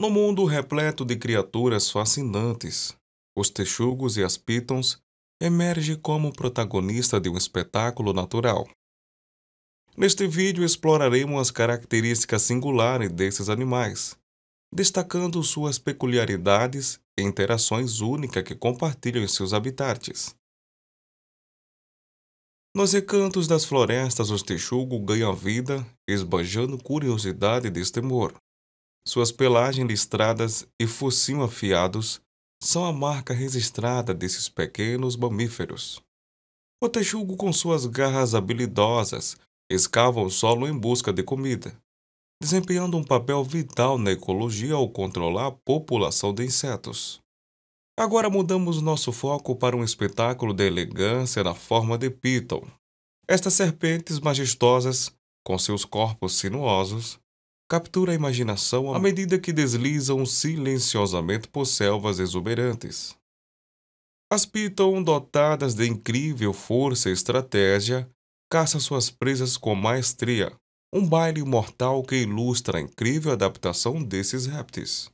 No mundo repleto de criaturas fascinantes, os texugos e as pitons emerge como protagonista de um espetáculo natural. Neste vídeo exploraremos as características singulares desses animais, destacando suas peculiaridades e interações únicas que compartilham em seus habitats. Nos recantos das florestas, os texugos ganham vida, esbanjando curiosidade e destemor. Suas pelagens listradas e focinho afiados são a marca registrada desses pequenos mamíferos. O texugo, com suas garras habilidosas, escava o solo em busca de comida, desempenhando um papel vital na ecologia ao controlar a população de insetos. Agora mudamos nosso foco para um espetáculo de elegância na forma de Piton. Estas serpentes majestosas, com seus corpos sinuosos, captura a imaginação à medida que deslizam silenciosamente por selvas exuberantes. As Piton, dotadas de incrível força e estratégia, caçam suas presas com maestria, um baile mortal que ilustra a incrível adaptação desses répteis.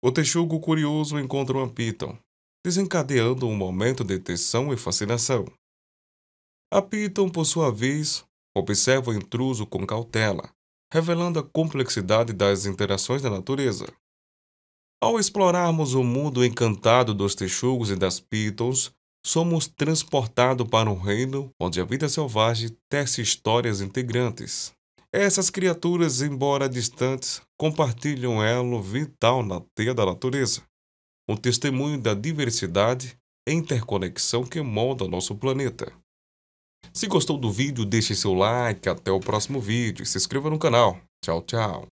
O texugo curioso encontra uma Piton, desencadeando um momento de tensão e fascinação. A Piton, por sua vez, observa o intruso com cautela, revelando a complexidade das interações da natureza. Ao explorarmos o mundo encantado dos texugos e das pitons, somos transportados para um reino onde a vida selvagem tece histórias integrantes. Essas criaturas, embora distantes, compartilham um elo vital na teia da natureza, um testemunho da diversidade e interconexão que molda nosso planeta. Se gostou do vídeo, deixe seu like, até o próximo vídeo e se inscreva no canal. Tchau, tchau.